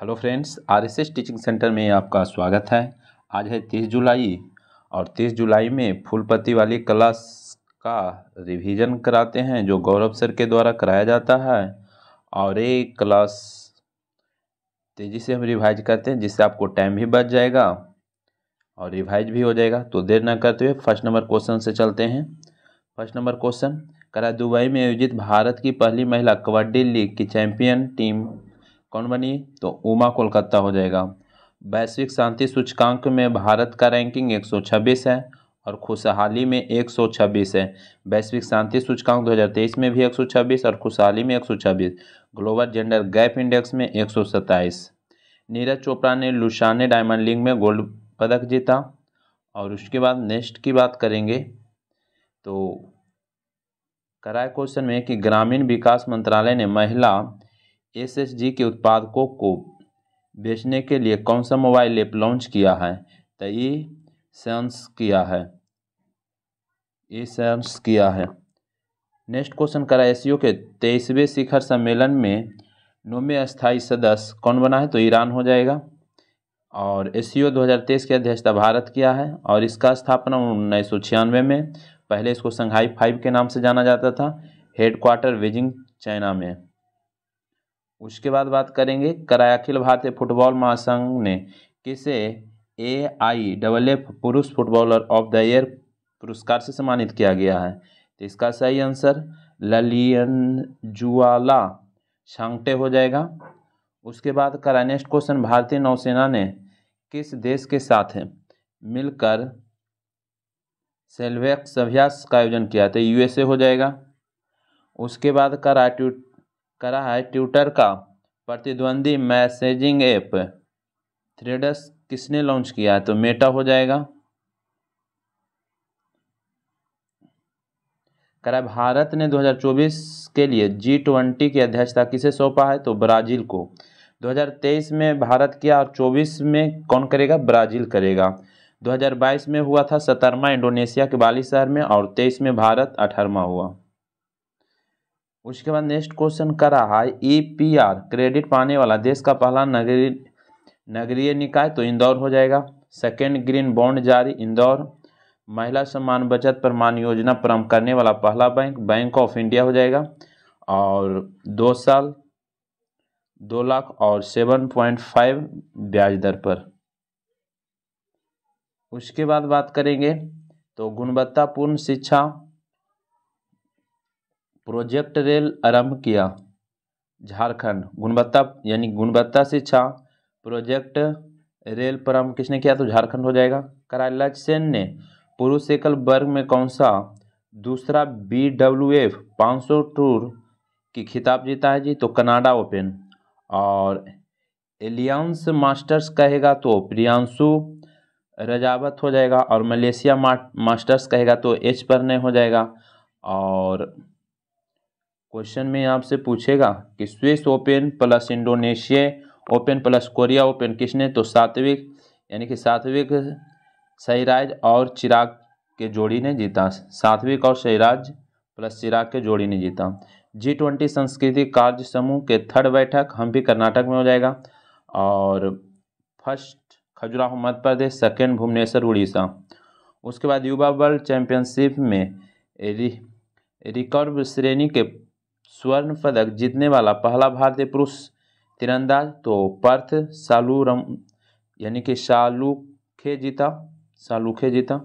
hello friends RSS teaching centre में आपका स्वागत है आज है तीस जुलाई और तीस जुलाई में फूलपति वाली क्लास का रिवीजन कराते हैं जो गौरव सर के द्वारा कराया जाता है और ये क्लास तेज़ी से हम रिवाइज करते हैं जिससे आपको टाइम भी बच जाएगा और रिवाइज भी हो जाएगा तो देर ना करते हुए फर्स्ट नंबर क्वेश्चन से चलते हैं फर्स्ट नंबर क्वेश्चन करा दुबई में आयोजित भारत की पहली महिला कबड्डी लीग की चैंपियन टीम कौन बनी तो उमा कोलकाता हो जाएगा वैश्विक शांति सूचकांक में भारत का रैंकिंग 126 है और खुशहाली में 126 है वैश्विक शांति सूचकांक 2023 में भी 126 और खुशहाली में 126 ग्लोबल जेंडर गैप इंडेक्स में एक नीरज चोपड़ा ने लुशाने डायमंड लीग में गोल्ड पदक जीता और उसके बाद नेक्स्ट की बात करेंगे तो कराए क्वेश्चन में कि ग्रामीण विकास मंत्रालय ने महिला जी के उत्पादकों को बेचने के लिए कौन सा मोबाइल ऐप लॉन्च किया है तो ये सेंस किया है ये सेंस किया है नेक्स्ट क्वेश्चन करा एस के तेईसवें शिखर सम्मेलन में नौवे स्थायी सदस्य कौन बना है तो ईरान हो जाएगा और एस सी 2023 की अध्यक्षता भारत किया है और इसका स्थापना उन्नीस में पहले इसको संघाई फाइव के नाम से जाना जाता था हेडक्वार्टर बीजिंग चाइना में उसके बाद बात करेंगे कराए अखिल भारतीय फुटबॉल महासंघ ने किसे ए आई डबल एफ पुरुष फुटबॉलर ऑफ द ईयर पुरस्कार से सम्मानित किया गया है तो इसका सही आंसर ललियन जुआला शांगटे हो जाएगा उसके बाद का नेक्स्ट क्वेश्चन भारतीय नौसेना ने किस देश के साथ मिलकर सेल्वेक्स अभ्यास का आयोजन किया था तो यूएसए हो जाएगा उसके बाद का करा है ट्विटर का प्रतिद्वंदी मैसेजिंग ऐप थ्रेडस किसने लॉन्च किया है तो मेटा हो जाएगा करा भारत ने 2024 के लिए जी ट्वेंटी की अध्यक्षता किसे सौंपा है तो ब्राज़ील को 2023 में भारत किया और 24 में कौन करेगा ब्राज़ील करेगा 2022 में हुआ था सतरवा इंडोनेशिया के बाली शहर में और 23 में भारत अठारवा हुआ उसके बाद नेक्स्ट क्वेश्चन कर रहा है ई पी आर क्रेडिट पाने वाला देश का पहला नगरीय नगरीय निकाय तो इंदौर हो जाएगा सेकेंड ग्रीन बॉन्ड जारी इंदौर महिला सम्मान बचत प्रमाण योजना प्रारंभ करने वाला पहला बैंक बैंक ऑफ इंडिया हो जाएगा और दो साल दो लाख और सेवन पॉइंट फाइव ब्याज दर पर उसके बाद बात करेंगे तो गुणवत्तापूर्ण शिक्षा प्रोजेक्ट रेल आरंभ किया झारखंड गुणवत्ता यानी गुणवत्ता शिक्षा प्रोजेक्ट रेल प्रारंभ किसने किया तो झारखंड हो जाएगा कराला सेन ने पुरुष एकल वर्ग में कौन सा दूसरा बी डब्ल्यू एफ पाँच सौ टूर की खिताब जीता है जी तो कनाडा ओपन और एलियंस मास्टर्स कहेगा तो प्रियांशु रजावत हो जाएगा और मलेशिया मास्टर्स कहेगा तो एच पर हो जाएगा और क्वेश्चन में आपसे पूछेगा कि Swiss Open plus Indonesia Open plus Korea Open किसने तो सात्विक यानी कि सात्विक सहीराज और चिराग के जोड़ी ने जीता सात्विक और सहीराज प्लस चिराग के जोड़ी ने जीता जी ट्वेंटी संस्कृति कार्य समूह के थर्ड बैठक हम भी कर्नाटक में हो जाएगा और फर्स्ट खजुराहो मध्य प्रदेश सेकेंड भुवनेश्वर उड़ीसा उसके बाद युवा वर्ल्ड चैम्पियनशिप में रिकर्व श्रेणी के स्वर्ण पदक जीतने वाला पहला भारतीय पुरुष तिरंदाज तो पर्थ सालूरम यानी कि शालुखे जीता शालुखे जीता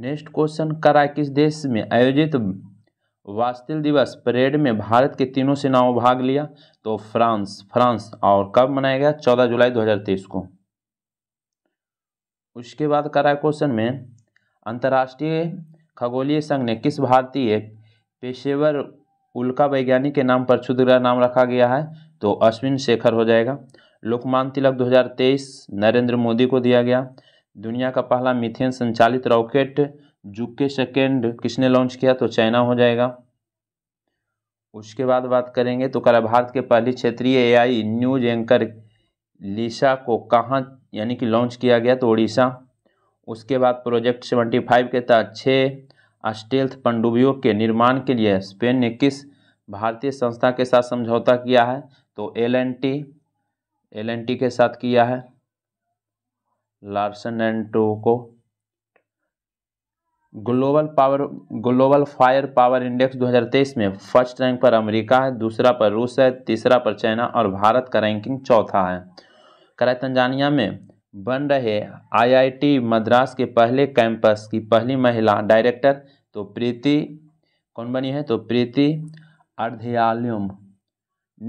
नेक्स्ट क्वेश्चन किस देश में आयोजित वास्तिल दिवस परेड में भारत के तीनों सेनाओं भाग लिया तो फ्रांस फ्रांस और कब मनाया गया चौदह जुलाई 2023 को उसके बाद करा क्वेश्चन में अंतर्राष्ट्रीय खगोलीय संघ ने किस भारतीय पेशेवर उल्का वैज्ञानिक के नाम पर क्षुद्र ग्रह नाम रखा गया है तो अश्विन शेखर हो जाएगा लोकमान तिलक 2023 नरेंद्र मोदी को दिया गया दुनिया का पहला मिथेन संचालित रॉकेट जुके सेकेंड किसने लॉन्च किया तो चाइना हो जाएगा उसके बाद बात करेंगे तो कल भारत के पहली क्षेत्रीय एआई न्यूज एंकर लीसा को कहाँ यानी कि लॉन्च किया गया तो उड़ीसा उसके बाद प्रोजेक्ट सेवेंटी फाइव के तहत छः स्टेल्थ पनडुब्बियों के निर्माण के लिए स्पेन ने किस भारतीय संस्था के साथ समझौता किया है तो L N T L N T के साथ किया है लार्सन एंड टोको global power global fire power index 2023 में फर्स्ट रैंक पर अमेरिका है दूसरा पर रूस है तीसरा पर चाइना और भारत का रैंकिंग चौथा है कराए तंजानिया में बन रहे आईआईटी मद्रास के पहले कैंपस की पहली महिला डायरेक्टर तो प्रीति कौन बनी है तो प्रीति अर्ध्यालयम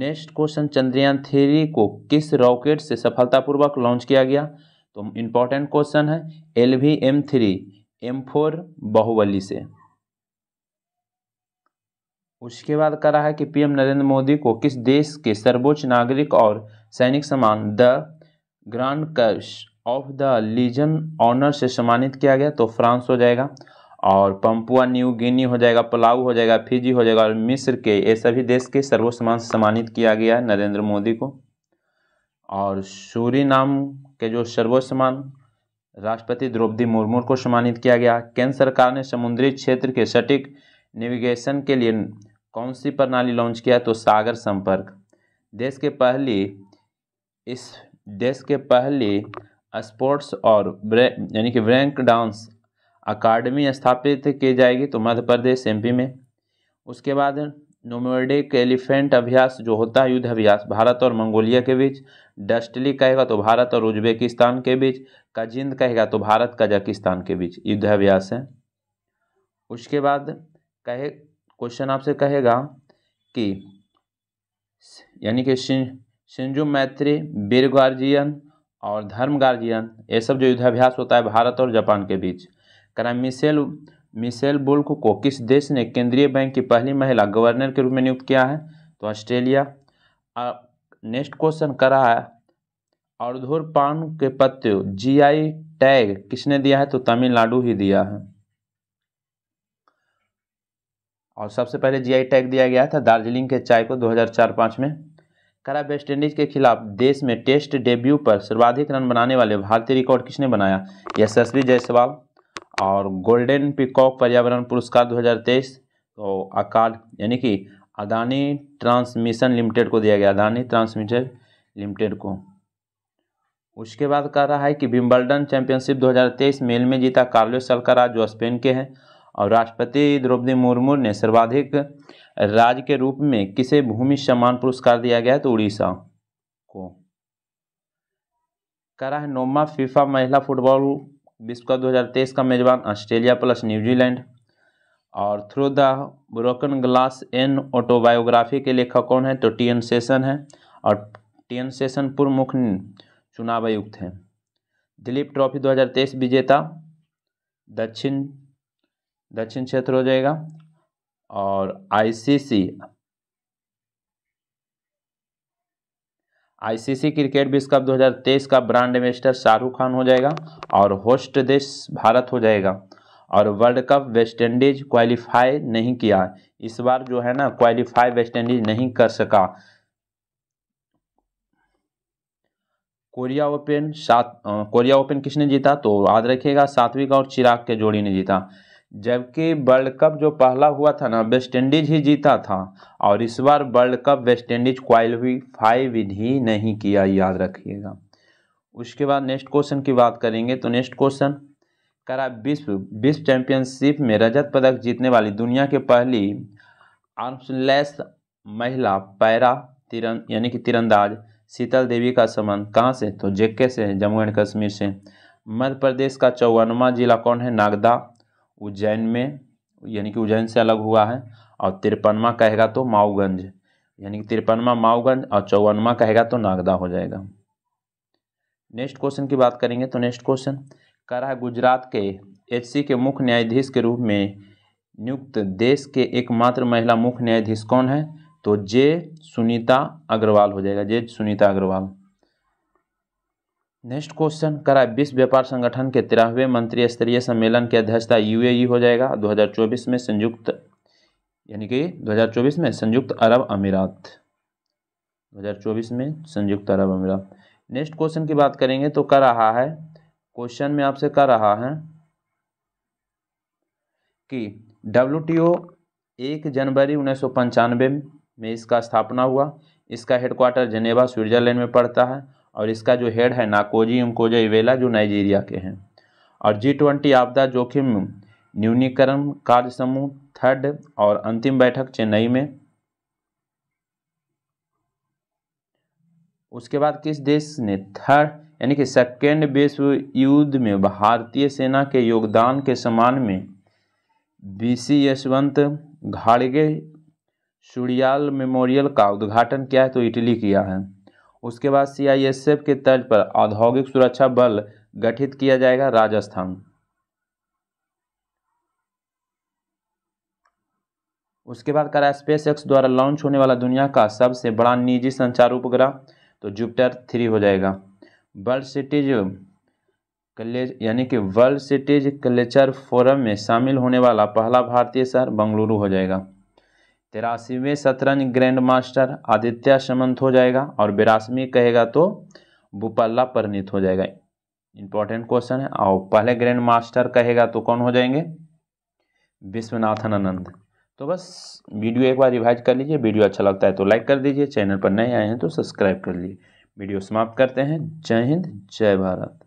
नेक्स्ट क्वेश्चन चंद्रयान थ्री को किस रॉकेट से सफलतापूर्वक लॉन्च किया गया तो इम्पोर्टेंट क्वेश्चन है L V M three M four Bahubali से उसके बाद करा है कि पीएम नरेंद्र मोदी को किस देश के सर्वोच्च नागरिक और सैनिक सम्मान the grand cross of the legion honour से सम्मानित किया गया तो फ्रांस हो जाएगा और पंपुआ न्यू गिनी हो जाएगा पलाऊ हो जाएगा फिजी हो जाएगा और मिस्र के ये सभी देश के से सम्मानित किया गया है नरेंद्र मोदी को और सूरी नाम के जो सर्वोसमान राष्ट्रपति द्रौपदी मुर्मू को सम्मानित किया गया केंद्र सरकार ने समुद्री क्षेत्र के सटीक नेविगेशन के लिए कौन सी प्रणाली लॉन्च किया तो सागर संपर्क देश के पहली इस देश के पहले स्पोर्ट्स और यानी कि ब्रैंक डांस अकाडमी स्थापित की जाएगी तो मध्य प्रदेश एमपी में उसके बाद नोमोडिक एलिफेंट अभ्यास जो होता है युद्ध अभ्यास भारत और मंगोलिया के बीच डस्टली कहेगा तो भारत और उज्बेकिस्तान के बीच कजिंद कहेगा तो भारत कजाकिस्तान के बीच युद्ध अभ्यास है उसके बाद कहे क्वेश्चन आपसे कहेगा कि यानी कि सिंजू मैत्री बीर गार्जियन और धर्म गार्जियन ये सब जो युद्धाभ्यास होता है भारत और जापान के बीच करा मिसेल मिसेल बुल्क को किस देश ने केंद्रीय बैंक की पहली महिला गवर्नर के रूप में नियुक्त किया है तो ऑस्ट्रेलिया नेक्स्ट क्वेश्चन करा है और पान के पत्ते जीआई टैग किसने दिया है तो तमिलनाडु ही दिया है और सबसे पहले जीआई टैग दिया गया था दार्जिलिंग के चाय को 2004-5 में करा वेस्टइंडीज के खिलाफ देश में टेस्ट डेब्यू पर सर्वाधिक रन बनाने वाले भारतीय रिकॉर्ड किसने बनाया यशस्वी जायसवाल और गोल्डन पिकॉक पर्यावरण पुरस्कार 2023 तो अकाल यानी कि अदानी ट्रांसमिशन लिमिटेड को दिया गया अदानी ट्रांसमिशन लिमिटेड को उसके बाद कह रहा है कि विम्बल्डन चैंपियनशिप 2023 मेल में जीता कार्लो सलकरा जो स्पेन के हैं और राष्ट्रपति द्रौपदी मुर्मू ने सर्वाधिक राज्य के रूप में किसे भूमि सम्मान पुरस्कार दिया गया है तो उड़ीसा को करा है नोमा फीफा महिला फुटबॉल विश्व कप 2023 का मेजबान ऑस्ट्रेलिया प्लस न्यूजीलैंड और through the broken glass an autobiography के लेखक कौन है तो टी एन सेशन है और टी एन सेशन पूर्व मुख्य चुनाव आयुक्त हैं दिलीप ट्रॉफी 2023 विजेता दक्षिण दक्षिण क्षेत्र हो जाएगा और आईसीसी आईसीसी क्रिकेट विश्व कप 2023 का ब्रांड एम्बेस्टर शाहरुख खान हो जाएगा और होस्ट देश भारत हो जाएगा और world cup West Indies qualify नहीं किया इस बार जो है ना क्वालिफाई वेस्ट इंडीज नहीं कर सका कोरिया ओपन सात कोरिया ओपन किसने जीता तो याद रखिएगा सात्विक और चिराग के जोड़ी ने जीता जबकि वर्ल्ड कप जो पहला हुआ था ना वेस्ट इंडीज ही जीता था और इस बार world cup West Indies five भी ही नहीं किया याद रखिएगा उसके बाद नेक्स्ट क्वेश्चन की बात करेंगे तो नेक्स्ट क्वेश्चन करा विश्व विश्व चैंपियनशिप में रजत पदक जीतने वाली दुनिया के पहली आर्म्सलेस महिला पैरा तिरन यानी कि तिरंदाज शीतल देवी का संबंध कहाँ से तो जेके से जम्मू एंड कश्मीर से मध्य प्रदेश का चौवनवा जिला कौन है नागदा उज्जैन में यानी कि उज्जैन से अलग हुआ है और तिरपनवा कहेगा तो माऊगंज यानी कि तिरपनवा माऊगंज और चौवनवा कहेगा तो नागदा हो जाएगा नेक्स्ट क्वेश्चन की बात करेंगे तो नेक्स्ट क्वेश्चन करा गुजरात के एचसी के मुख्य न्यायाधीश के रूप में नियुक्त देश के एकमात्र महिला मुख्य न्यायाधीश कौन है तो जे सुनीता अग्रवाल हो जाएगा जे सुनीता अग्रवाल नेक्स्ट क्वेश्चन करा विश्व व्यापार संगठन के तेरहवें मंत्री स्तरीय सम्मेलन की अध्यक्षता यूएई हो जाएगा 2024 में संयुक्त यानी कि 2024 में संयुक्त अरब अमीरात 2024 में संयुक्त अरब अमीरात नेक्स्ट क्वेश्चन की बात करेंगे तो कर रहा है क्वेश्चन में आपसे कर रहा है कि डब्ल्यू एक जनवरी उन्नीस में इसका स्थापना हुआ इसका हेडक्वार्टर जेनेवा स्विट्जरलैंड में पड़ता है और इसका जो हेड है नाकोजी उमकोजा इवेला जो नाइजीरिया के हैं और जी ट्वेंटी आपदा जोखिम न्यूनीकरण कार्य समूह थर्ड और अंतिम बैठक चेन्नई में उसके बाद किस देश ने थर्ड यानी कि सेकेंड विश्व युद्ध में भारतीय सेना के योगदान के समान में बीसी यशवंत घाड़गे सुड़ियाल मेमोरियल का उद्घाटन किया है तो इटली किया है उसके बाद सीआईएसएफ के तर्ज पर औद्योगिक सुरक्षा बल गठित किया जाएगा राजस्थान उसके बाद करा स्पेस एक्स द्वारा लॉन्च होने वाला दुनिया का सबसे बड़ा निजी संचार उपग्रह तो जुपिटर थ्री हो जाएगा वर्ल्ड सिटीज कले यानी कि वर्ल्ड सिटीज कलेचर फोरम में शामिल होने वाला पहला भारतीय शहर बंगलुरु हो जाएगा तिरासीवें शतरंज ग्रैंड मास्टर आदित्य समंत हो जाएगा और बिरासवीं कहेगा तो भूपल्ला परिणित हो जाएगा इंपॉर्टेंट क्वेश्चन है और पहले ग्रैंड मास्टर कहेगा तो कौन हो जाएंगे विश्वनाथन आनंद तो बस वीडियो एक बार रिवाइज कर लीजिए वीडियो अच्छा लगता है तो लाइक कर दीजिए चैनल पर नए आए हैं तो सब्सक्राइब कर लीजिए वीडियो समाप्त करते हैं जय हिंद जय भारत